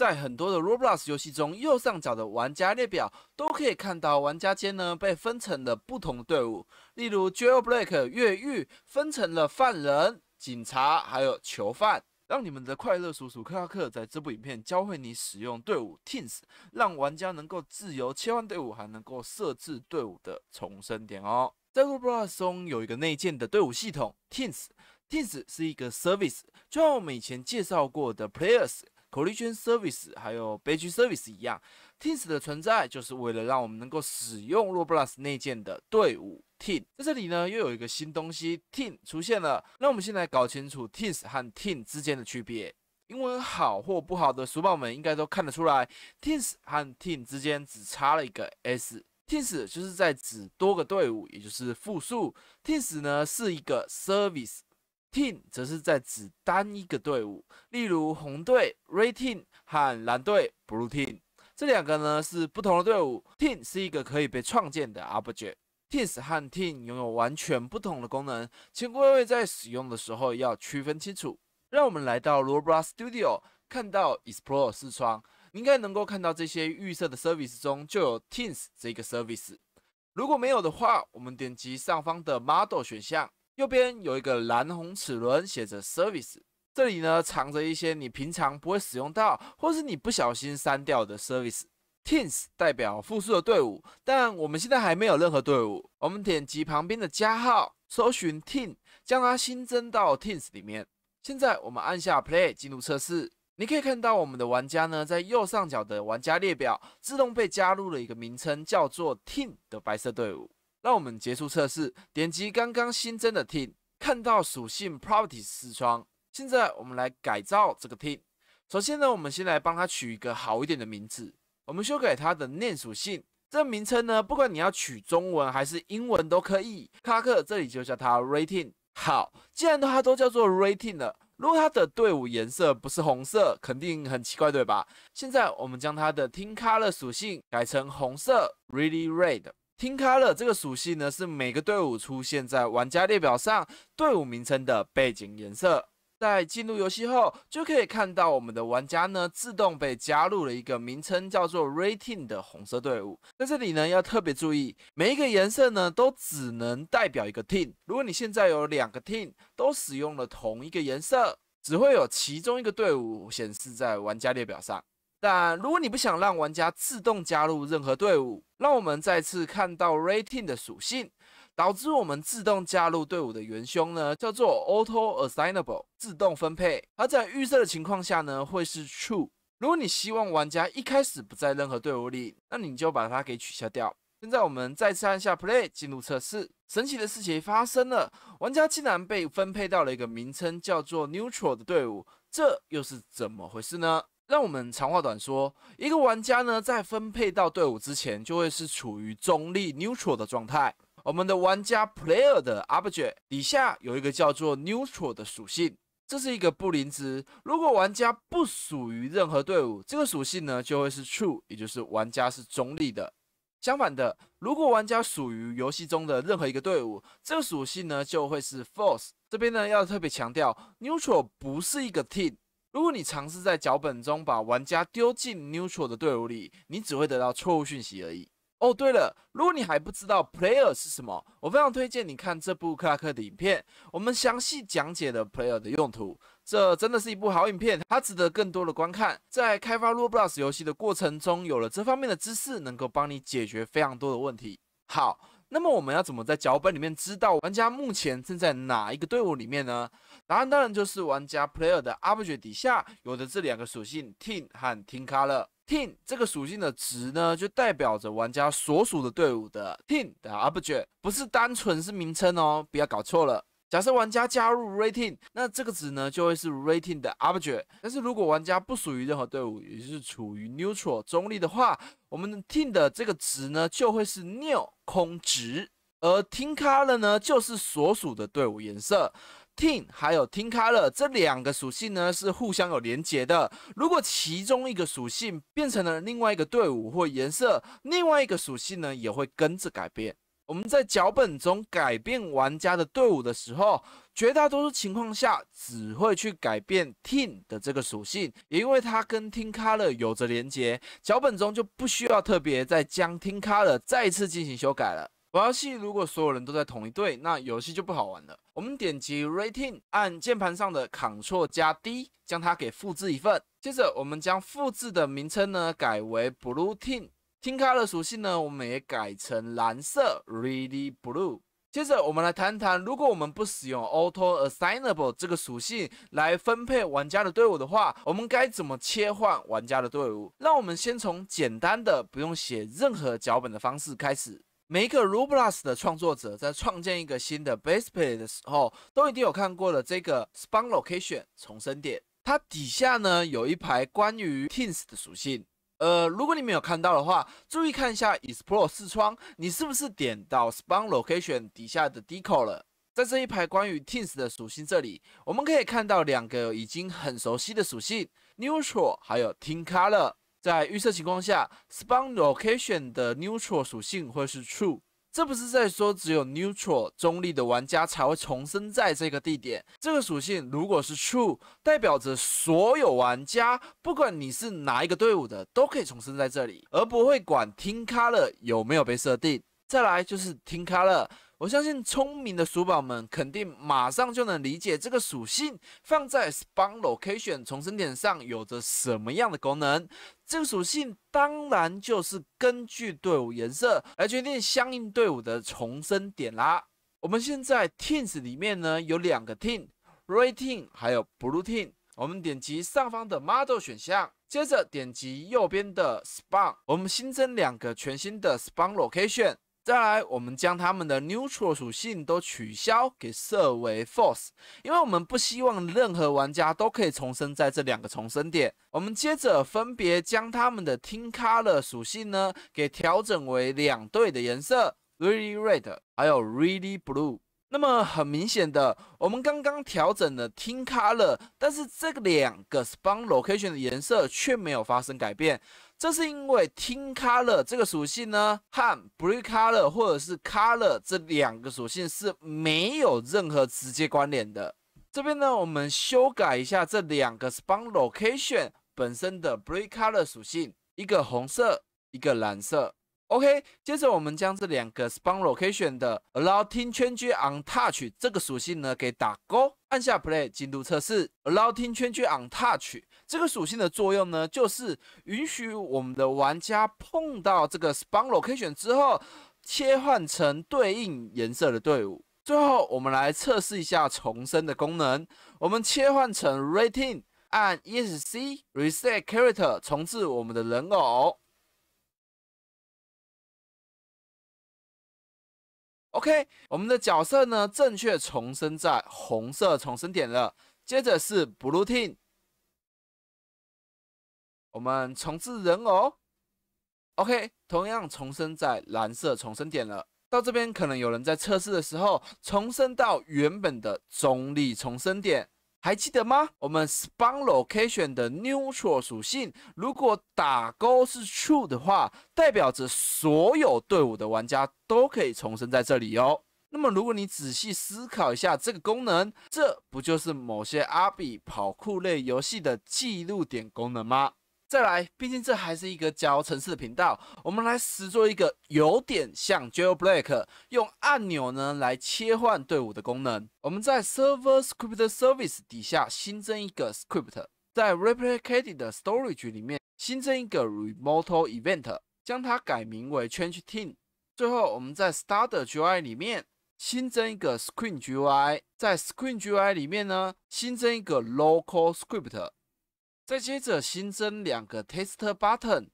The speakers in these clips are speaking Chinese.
在很多的 Roblox 游戏中，右上角的玩家列表都可以看到玩家间呢被分成了不同的队伍，例如 Jailbreak 越狱分成了犯人、警察还有囚犯，让你们的快乐叔叔克拉克在这部影片教会你使用队伍 Teams，让玩家能够自由切换队伍，还能够设置队伍的重生点哦。在 Roblox 中有一个内建的队伍系统 Teams，Teams 是一个 Service，就像我们以前介绍过的 Players。c o 口令圈 service，还有 b a g e service 一样，team's 的存在就是为了让我们能够使用 Roblox 内建的队伍 team。在这里呢，又有一个新东西 team 出现了。那我们现在搞清楚 team 和 team 之间的区别。英文好或不好的书宝们应该都看得出来，team 和 team 之间只差了一个 s。team's 就是在指多个队伍，也就是复数。team's 呢是一个 service。Team 则是在指单一个队伍，例如红队 Red Team 和蓝队 Blue Team 这两个呢是不同的队伍。Team 是一个可以被创建的 Object。Teams 和 Team 拥有完全不同的功能，请各位在使用的时候要区分清楚。让我们来到 Roblox Studio，看到 Explore 视窗，应该能够看到这些预设的 Service 中就有 Teams 这个 Service。如果没有的话，我们点击上方的 Model 选项。右边有一个蓝红齿轮，写着 Service，这里呢藏着一些你平常不会使用到，或是你不小心删掉的 Service。Teams 代表复数的队伍，但我们现在还没有任何队伍。我们点击旁边的加号，搜寻 Team，将它新增到 Teams 里面。现在我们按下 Play 进入测试，你可以看到我们的玩家呢在右上角的玩家列表自动被加入了一个名称叫做 Team 的白色队伍。让我们结束测试，点击刚刚新增的 team，看到属性 properties 窗。现在我们来改造这个 team。首先呢，我们先来帮它取一个好一点的名字。我们修改它的念属性。这名称呢，不管你要取中文还是英文都可以。卡克这里就叫它 rating。好，既然它都叫做 rating 了，如果它的队伍颜色不是红色，肯定很奇怪对吧？现在我们将它的 team color 属性改成红色，really red。听卡了，这个属性呢是每个队伍出现在玩家列表上队伍名称的背景颜色。在进入游戏后，就可以看到我们的玩家呢自动被加入了一个名称叫做 Rating 的红色队伍。在这里呢要特别注意，每一个颜色呢都只能代表一个 Team。如果你现在有两个 Team 都使用了同一个颜色，只会有其中一个队伍显示在玩家列表上。但如果你不想让玩家自动加入任何队伍，让我们再次看到 rating 的属性，导致我们自动加入队伍的元凶呢，叫做 auto assignable 自动分配。而在预设的情况下呢，会是 true。如果你希望玩家一开始不在任何队伍里，那你就把它给取消掉。现在我们再次按下 play 进入测试，神奇的事情发生了，玩家竟然被分配到了一个名称叫做 neutral 的队伍，这又是怎么回事呢？让我们长话短说，一个玩家呢，在分配到队伍之前，就会是处于中立 neutral 的状态。我们的玩家 player 的 object 底下有一个叫做 neutral 的属性，这是一个布灵值。如果玩家不属于任何队伍，这个属性呢就会是 true，也就是玩家是中立的。相反的，如果玩家属于游戏中的任何一个队伍，这个属性呢就会是 false。这边呢要特别强调，neutral 不是一个 team。如果你尝试在脚本中把玩家丢进 neutral 的队伍里，你只会得到错误讯息而已。哦，对了，如果你还不知道 player 是什么，我非常推荐你看这部克拉克的影片，我们详细讲解了 player 的用途。这真的是一部好影片，它值得更多的观看。在开发 Roblox 游戏的过程中，有了这方面的知识，能够帮你解决非常多的问题。好。那么我们要怎么在脚本里面知道玩家目前正在哪一个队伍里面呢？答案当然就是玩家 player 的 object 底下有的这两个属性 team 和 team color。team 这个属性的值呢，就代表着玩家所属的队伍的 team 的 object，不是单纯是名称哦，不要搞错了。假设玩家加入 rating，那这个值呢就会是 rating 的 object。但是如果玩家不属于任何队伍，也就是处于 neutral 中立的话，我们 team 的这个值呢就会是 new 空值。而 team color 呢就是所属的队伍颜色。team 还有 team color 这两个属性呢是互相有连接的。如果其中一个属性变成了另外一个队伍或颜色，另外一个属性呢也会跟着改变。我们在脚本中改变玩家的队伍的时候，绝大多数情况下只会去改变 team 的这个属性，因为它跟 team color 有着连接，脚本中就不需要特别再将 team color 再次进行修改了。玩游戏如果所有人都在同一队，那游戏就不好玩了。我们点击 r a t i n g 按键盘上的 Ctrl 加 D 将它给复制一份，接着我们将复制的名称呢改为 blue team。听卡的属性呢，我们也改成蓝色，really blue。接着，我们来谈谈，如果我们不使用 auto assignable 这个属性来分配玩家的队伍的话，我们该怎么切换玩家的队伍？让我们先从简单的，不用写任何脚本的方式开始。每一个 Roblox 的创作者在创建一个新的 baseplate 的时候，都一定有看过了这个 spawn location 重生点，它底下呢有一排关于 teams 的属性。呃，如果你没有看到的话，注意看一下 e x p l o r e 视窗，你是不是点到 Spawn Location 底下的 Decor 了？在这一排关于 t i n s 的属性这里，我们可以看到两个已经很熟悉的属性 Neutral，还有 t i n Color。在预设情况下，Spawn Location 的 Neutral 属性会是 True。这不是在说只有 neutral 中立的玩家才会重生在这个地点，这个属性如果是 true，代表着所有玩家，不管你是哪一个队伍的，都可以重生在这里，而不会管听卡了有没有被设定。再来就是听卡了。我相信聪明的鼠宝们肯定马上就能理解这个属性放在 Spawn Location 重生点上有着什么样的功能。这个属性当然就是根据队伍颜色来决定相应队伍的重生点啦。我们现在 Teams 里面呢有两个 Team，Red Team 还有 Blue Team。我们点击上方的 Model 选项，接着点击右边的 Spawn，我们新增两个全新的 Spawn Location。接下来，我们将它们的 neutral 属性都取消，给设为 false，因为我们不希望任何玩家都可以重生在这两个重生点。我们接着分别将它们的 tin color 属性呢，给调整为两对的颜色，really red，还有 really blue。那么很明显的，我们刚刚调整了 tin color，但是这两个 spawn location 的颜色却没有发生改变。这是因为 t e a m color 这个属性呢，和 b r i e color 或者是 color 这两个属性是没有任何直接关联的。这边呢，我们修改一下这两个 spawn location 本身的 b r i e color 属性，一个红色，一个蓝色。OK，接着我们将这两个 spawn location 的 allow team change on touch 这个属性呢给打勾，按下 play 进度测试。allow team change on touch 这个属性的作用呢，就是允许我们的玩家碰到这个 spawn location 之后，切换成对应颜色的队伍。最后我们来测试一下重生的功能。我们切换成 rating，按 ESC reset character 重置我们的人偶。OK，我们的角色呢，正确重生在红色重生点了。接着是 Blue Team，我们重置人偶。OK，同样重生在蓝色重生点了。到这边可能有人在测试的时候重生到原本的中立重生点。还记得吗？我们 spawn location 的 neutral 属性，如果打勾是 true 的话，代表着所有队伍的玩家都可以重生在这里哟。那么，如果你仔细思考一下这个功能，这不就是某些阿比跑酷类游戏的记录点功能吗？再来，毕竟这还是一个教城市的频道，我们来实做一个有点像 Jailbreak，用按钮呢来切换队伍的功能。我们在 Server Script Service 底下新增一个 Script，在 Replicated 的 Storage 里面新增一个 Remote Event，将它改名为 Change Team。最后，我们在 Start e r UI 里面新增一个 Screen UI，在 Screen UI 里面呢新增一个 Local Script。再接着新增两个 tester button，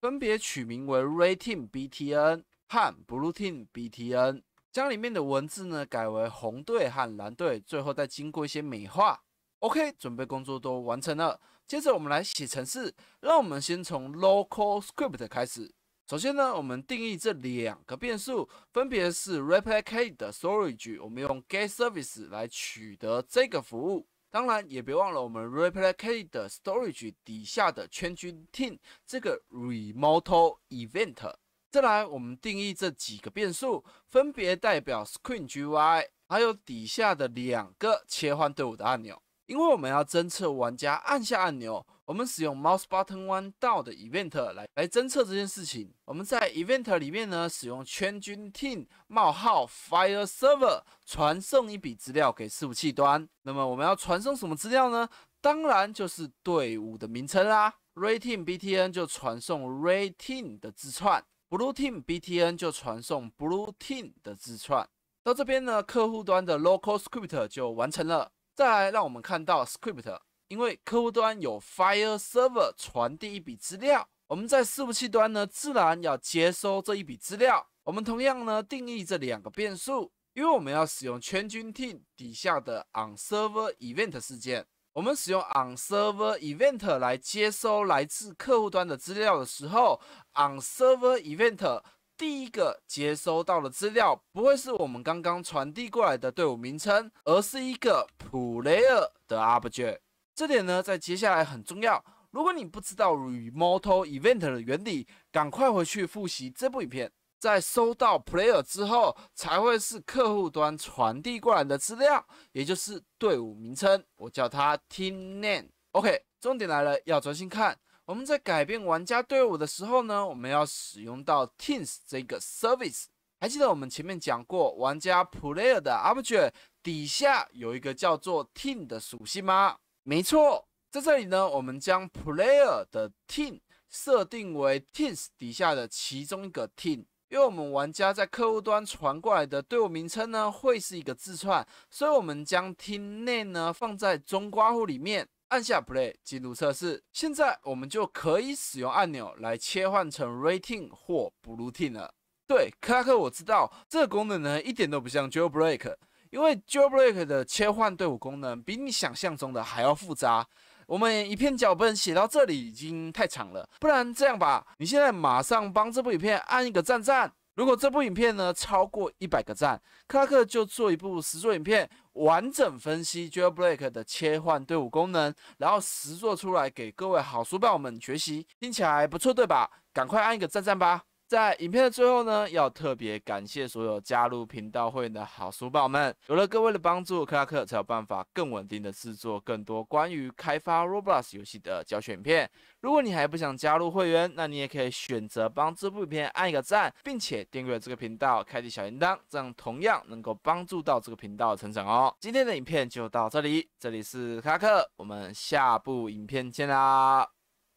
分别取名为 rating btn 和 b l u e t e a m btn，将里面的文字呢改为红队和蓝队，最后再经过一些美化。OK，准备工作都完成了。接着我们来写程式，让我们先从 local script 开始。首先呢，我们定义这两个变数，分别是 replicate 的 storage，我们用 get service 来取得这个服务。当然，也别忘了我们 replicate 的 storage 底下的全局 team 这个 remote event。再来，我们定义这几个变数，分别代表 screen gy，还有底下的两个切换队伍的按钮，因为我们要侦测玩家按下按钮。我们使用 mouse button one d o 的 event 来来侦测这件事情。我们在 event 里面呢，使用 change team 冒号 fire server 传送一笔资料给伺服器端。那么我们要传送什么资料呢？当然就是队伍的名称啦。r a t e n m BTN 就传送 r a t e n m 的字串，blue team BTN 就传送 blue team 的字串。到这边呢，客户端的 local script 就完成了。再来，让我们看到 script。因为客户端有 fire server 传递一笔资料，我们在伺服器端呢，自然要接收这一笔资料。我们同样呢，定义这两个变数，因为我们要使用全军 t e r 底下的 on server event 事件。我们使用 on server event 来接收来自客户端的资料的时候，on server event 第一个接收到的资料不会是我们刚刚传递过来的队伍名称，而是一个 player 的 object。这点呢，在接下来很重要。如果你不知道 Remote Event 的原理，赶快回去复习这部影片。在收到 Player 之后，才会是客户端传递过来的资料，也就是队伍名称，我叫它 Team Name。OK，重点来了，要专心看。我们在改变玩家队伍的时候呢，我们要使用到 Teams 这个 Service。还记得我们前面讲过，玩家 Player 的 b j e a t e 底下有一个叫做 Team 的属性吗？没错，在这里呢，我们将 player 的 team 设定为 teams 底下的其中一个 team，因为我们玩家在客户端传过来的队伍名称呢，会是一个字串，所以我们将 team name 呢放在中括号里面，按下 play 进入测试。现在我们就可以使用按钮来切换成 rating 或 blue team 了。对，克拉克，我知道这个功能呢，一点都不像 jailbreak。因为 j o l b r e a k 的切换队伍功能比你想象中的还要复杂，我们一篇脚本写到这里已经太长了，不然这样吧，你现在马上帮这部影片按一个赞赞。如果这部影片呢超过一百个赞，克拉克就做一部实作影片，完整分析 j o l b r e a k 的切换队伍功能，然后实做出来给各位好书伴们学习，听起来不错对吧？赶快按一个赞赞吧！在影片的最后呢，要特别感谢所有加入频道会员的好书宝们，有了各位的帮助，克拉克才有办法更稳定的制作更多关于开发 Roblox 游戏的教学影片。如果你还不想加入会员，那你也可以选择帮这部影片按一个赞，并且订阅这个频道，开启小铃铛，这样同样能够帮助到这个频道成长哦。今天的影片就到这里，这里是克拉克，我们下部影片见啦，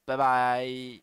拜拜。